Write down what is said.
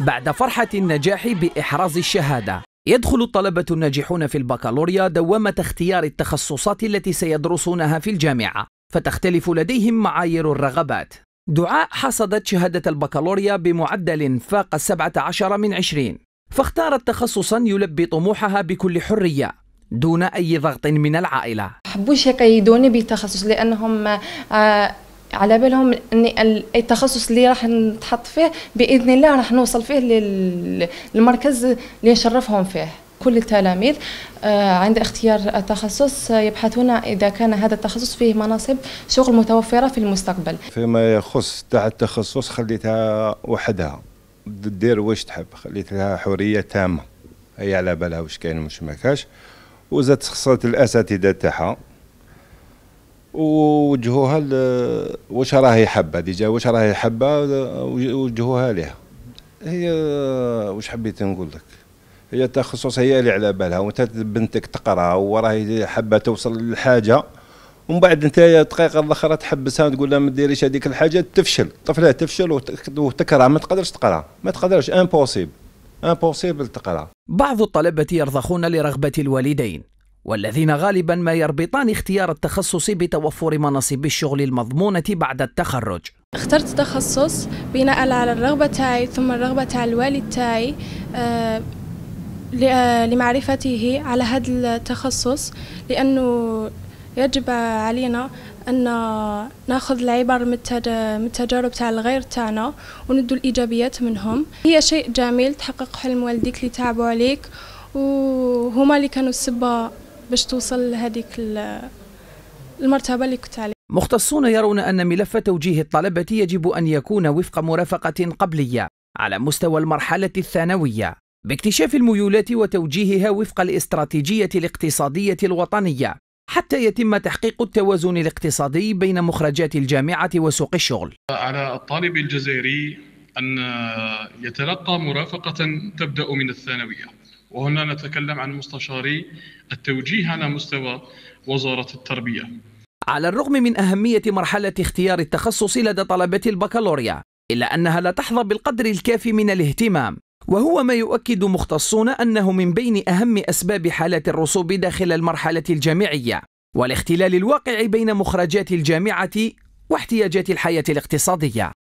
بعد فرحة النجاح بإحراز الشهادة يدخل الطلبة الناجحون في البكالوريا دوامة اختيار التخصصات التي سيدرسونها في الجامعة فتختلف لديهم معايير الرغبات دعاء حصدت شهادة البكالوريا بمعدل فاق 17 من 20 فاختارت تخصصا يلبي طموحها بكل حرية دون أي ضغط من العائلة حبوش يدوني بتخصص لأنهم آه، على بالهم ان التخصص اللي راح نتحط فيه باذن الله راح نوصل فيه للمركز اللي نشرفهم فيه كل التلاميذ آه، عند اختيار التخصص يبحثون إذا كان هذا التخصص فيه مناصب شغل متوفرة في المستقبل فيما يخص تاع التخصص خليتها وحدها دير واش تحب خليت لها حرية تامة هي على بالها واش كاين واش ما كاش وزاد خصات الأساتذة تاعها ووجهوها واش راهي حابه ديجا واش راهي حابه وجهوها ليها هي واش حبيت نقول لك هي تخصص هي اللي على بالها وانت بنتك تقرا وراهي حابه توصل لحاجه ومن بعد انت دقيقه الاخرى تحبسها وتقول لها ما ديريش هذيك الحاجه تفشل طفله تفشل وتكره ما تقدرش تقرا ما تقدرش امبوسيبل امبوسيبل تقرا بعض الطلبه يرضخون لرغبه الوالدين والذين غالبا ما يربطان اختيار التخصص بتوفر مناصب الشغل المضمونة بعد التخرج اخترت تخصص بناء على الرغبة تاعي ثم الرغبة تاع الوالد تاعي آه، آه، لمعرفته على هذا التخصص لأنه يجب علينا أن ناخذ العبر من التجارب تاع الغير تاعنا وندو الإيجابيات منهم هي شيء جميل تحقق حلم والديك اللي تعبوا عليك وهما اللي كانوا السبة باش توصل لهذيك المرتبة اللي كنت عليها مختصون يرون أن ملف توجيه الطلبة يجب أن يكون وفق مرافقة قبلية على مستوى المرحلة الثانوية باكتشاف الميولات وتوجيهها وفق الاستراتيجية الاقتصادية الوطنية حتى يتم تحقيق التوازن الاقتصادي بين مخرجات الجامعة وسوق الشغل على الطالب الجزائري أن يتلقى مرافقة تبدأ من الثانوية وهنا نتكلم عن مستشاري التوجيه على مستوى وزارة التربية على الرغم من أهمية مرحلة اختيار التخصص لدى طلبة البكالوريا إلا أنها لا تحظى بالقدر الكافي من الاهتمام وهو ما يؤكد مختصون أنه من بين أهم أسباب حالات الرسوب داخل المرحلة الجامعية والاختلال الواقع بين مخرجات الجامعة واحتياجات الحياة الاقتصادية